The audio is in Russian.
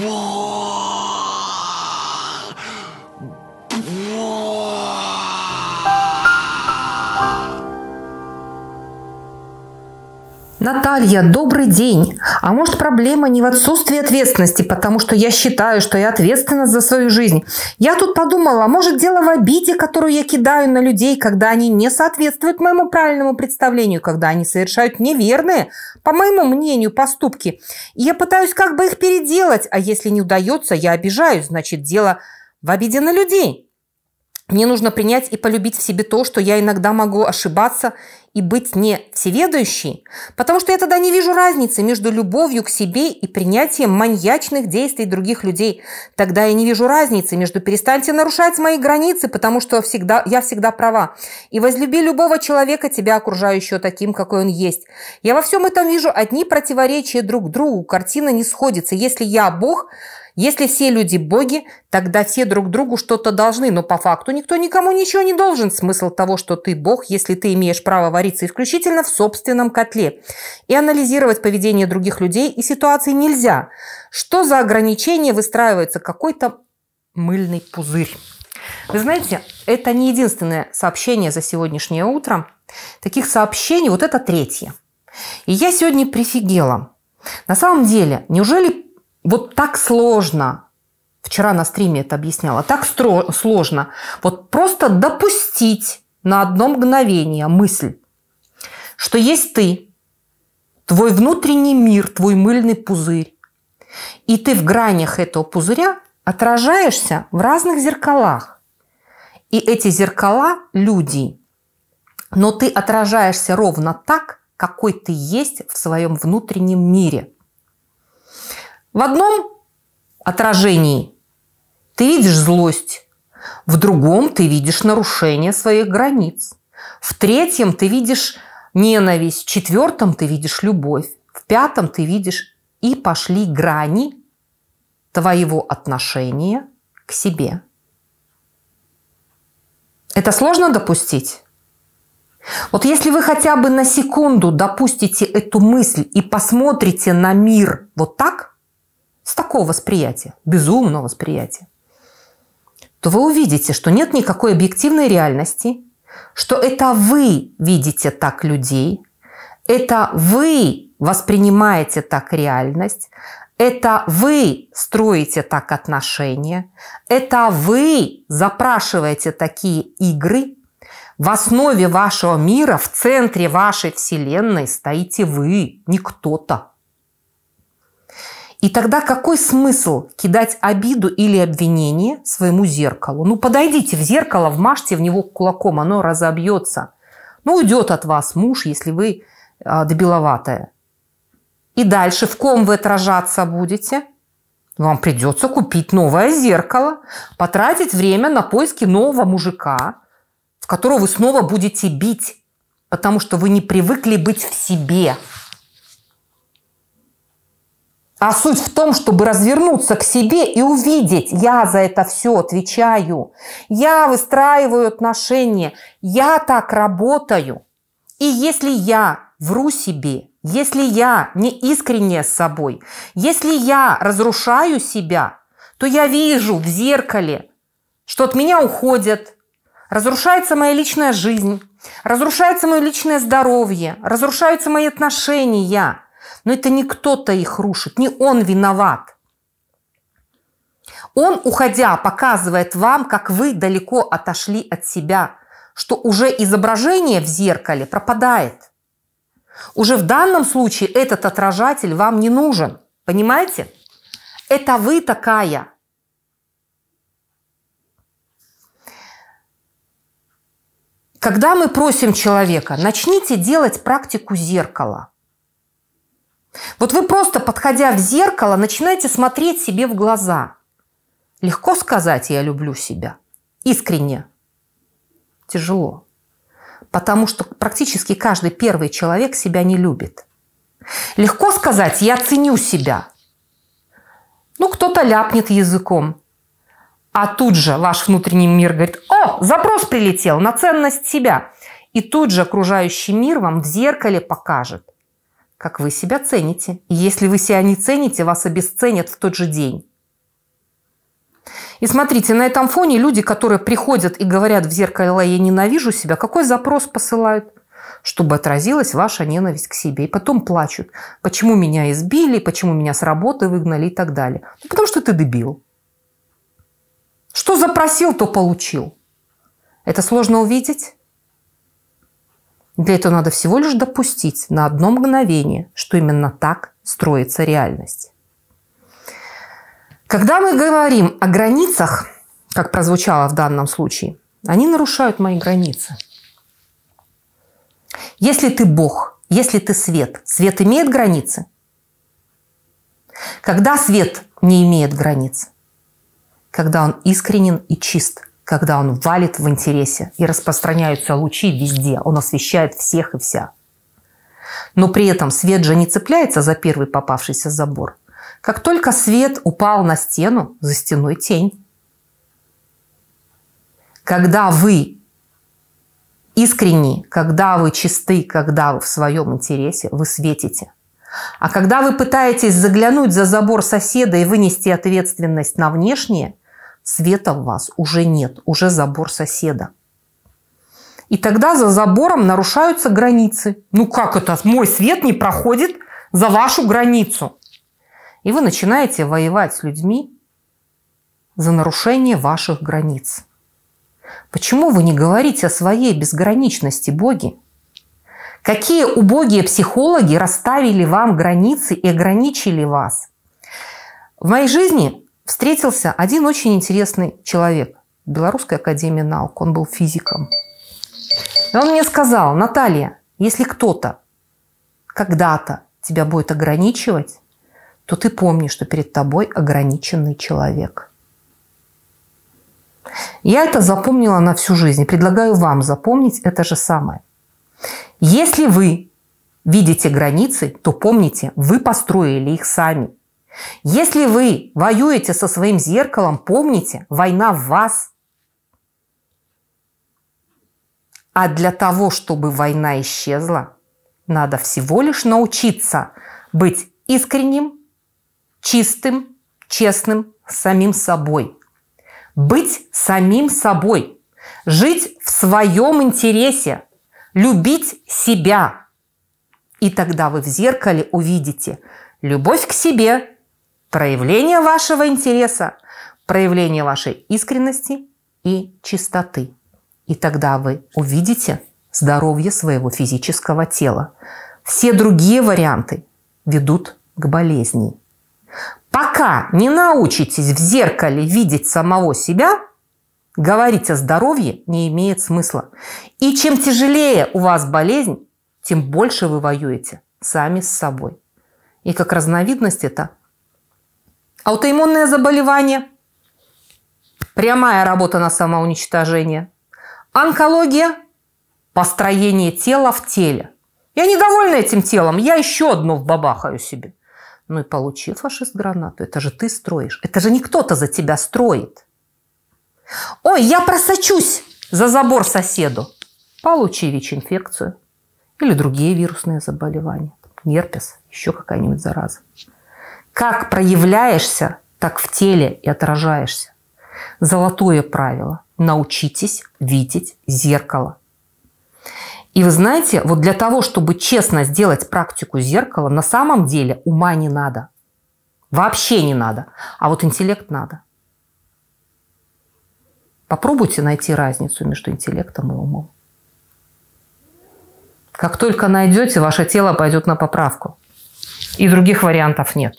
Whoa! Наталья, добрый день. А может проблема не в отсутствии ответственности, потому что я считаю, что я ответственна за свою жизнь. Я тут подумала, а может дело в обиде, которую я кидаю на людей, когда они не соответствуют моему правильному представлению, когда они совершают неверные, по моему мнению, поступки. И я пытаюсь как бы их переделать, а если не удается, я обижаюсь, значит дело в обиде на людей. Мне нужно принять и полюбить в себе то, что я иногда могу ошибаться и быть не всеведущей, потому что я тогда не вижу разницы между любовью к себе и принятием маньячных действий других людей. Тогда я не вижу разницы между «перестаньте нарушать мои границы, потому что всегда, я всегда права» и «возлюби любого человека, тебя окружающего таким, какой он есть». Я во всем этом вижу одни противоречия друг другу, картина не сходится. Если я Бог – если все люди боги, тогда все друг другу что-то должны, но по факту никто никому ничего не должен. Смысл того, что ты бог, если ты имеешь право вариться исключительно в собственном котле. И анализировать поведение других людей и ситуации нельзя. Что за ограничение выстраивается? Какой-то мыльный пузырь. Вы знаете, это не единственное сообщение за сегодняшнее утро. Таких сообщений вот это третье. И я сегодня прифигела. На самом деле, неужели вот так сложно. Вчера на стриме это объясняла. Так стро- сложно. Вот просто допустить на одно мгновение мысль, что есть ты, твой внутренний мир, твой мыльный пузырь. И ты в гранях этого пузыря отражаешься в разных зеркалах. И эти зеркала – люди. Но ты отражаешься ровно так, какой ты есть в своем внутреннем мире – в одном отражении ты видишь злость, в другом ты видишь нарушение своих границ, в третьем ты видишь ненависть, в четвертом ты видишь любовь, в пятом ты видишь и пошли грани твоего отношения к себе. Это сложно допустить? Вот если вы хотя бы на секунду допустите эту мысль и посмотрите на мир вот так – с такого восприятия, безумного восприятия, то вы увидите, что нет никакой объективной реальности, что это вы видите так людей, это вы воспринимаете так реальность, это вы строите так отношения, это вы запрашиваете такие игры. В основе вашего мира, в центре вашей вселенной стоите вы, не кто-то. И тогда какой смысл кидать обиду или обвинение своему зеркалу? Ну, подойдите в зеркало, вмажьте в него кулаком, оно разобьется. Ну, уйдет от вас муж, если вы а, добеловатая. И дальше в ком вы отражаться будете? Вам придется купить новое зеркало, потратить время на поиски нового мужика, в которого вы снова будете бить, потому что вы не привыкли быть в себе – а суть в том, чтобы развернуться к себе и увидеть, я за это все отвечаю, я выстраиваю отношения, я так работаю. И если я вру себе, если я не искренне с собой, если я разрушаю себя, то я вижу в зеркале, что от меня уходят, разрушается моя личная жизнь, разрушается мое личное здоровье, разрушаются мои отношения – но это не кто-то их рушит, не он виноват. Он, уходя, показывает вам, как вы далеко отошли от себя, что уже изображение в зеркале пропадает. Уже в данном случае этот отражатель вам не нужен. Понимаете? Это вы такая – Когда мы просим человека, начните делать практику зеркала. Вот вы просто, подходя в зеркало, начинаете смотреть себе в глаза. Легко сказать «я люблю себя». Искренне. Тяжело. Потому что практически каждый первый человек себя не любит. Легко сказать «я ценю себя». Ну, кто-то ляпнет языком. А тут же ваш внутренний мир говорит «О, запрос прилетел на ценность себя». И тут же окружающий мир вам в зеркале покажет, как вы себя цените. И если вы себя не цените, вас обесценят в тот же день. И смотрите, на этом фоне люди, которые приходят и говорят в зеркало «я ненавижу себя», какой запрос посылают? Чтобы отразилась ваша ненависть к себе. И потом плачут. Почему меня избили, почему меня с работы выгнали и так далее. Ну, потому что ты дебил. Что запросил, то получил. Это сложно увидеть? Для этого надо всего лишь допустить на одно мгновение, что именно так строится реальность. Когда мы говорим о границах, как прозвучало в данном случае, они нарушают мои границы. Если ты Бог, если ты свет, свет имеет границы. Когда свет не имеет границ? Когда он искренен и чист – когда он валит в интересе и распространяются лучи везде, он освещает всех и вся. Но при этом свет же не цепляется за первый попавшийся забор. Как только свет упал на стену, за стеной тень. Когда вы искренни, когда вы чисты, когда вы в своем интересе, вы светите. А когда вы пытаетесь заглянуть за забор соседа и вынести ответственность на внешнее – света в вас уже нет, уже забор соседа. И тогда за забором нарушаются границы. Ну как это? Мой свет не проходит за вашу границу. И вы начинаете воевать с людьми за нарушение ваших границ. Почему вы не говорите о своей безграничности, боги? Какие убогие психологи расставили вам границы и ограничили вас? В моей жизни встретился один очень интересный человек в Белорусской академии наук. Он был физиком. И он мне сказал, Наталья, если кто-то когда-то тебя будет ограничивать, то ты помни, что перед тобой ограниченный человек. Я это запомнила на всю жизнь. предлагаю вам запомнить это же самое. Если вы видите границы, то помните, вы построили их сами – если вы воюете со своим зеркалом, помните, война в вас. А для того, чтобы война исчезла, надо всего лишь научиться быть искренним, чистым, честным самим собой. Быть самим собой. Жить в своем интересе. Любить себя. И тогда вы в зеркале увидите любовь к себе, проявление вашего интереса, проявление вашей искренности и чистоты. И тогда вы увидите здоровье своего физического тела. Все другие варианты ведут к болезни. Пока не научитесь в зеркале видеть самого себя, говорить о здоровье не имеет смысла. И чем тяжелее у вас болезнь, тем больше вы воюете сами с собой. И как разновидность это – Аутоиммунное заболевание – прямая работа на самоуничтожение. Онкология – построение тела в теле. Я недовольна этим телом, я еще одно вбабахаю себе. Ну и получи, фашист, гранату. Это же ты строишь. Это же не кто-то за тебя строит. Ой, я просочусь за забор соседу. Получи ВИЧ-инфекцию или другие вирусные заболевания. Нерпес, еще какая-нибудь зараза. Как проявляешься, так в теле и отражаешься. Золотое правило. Научитесь видеть зеркало. И вы знаете, вот для того, чтобы честно сделать практику зеркала, на самом деле ума не надо. Вообще не надо. А вот интеллект надо. Попробуйте найти разницу между интеллектом и умом. Как только найдете, ваше тело пойдет на поправку. И других вариантов нет.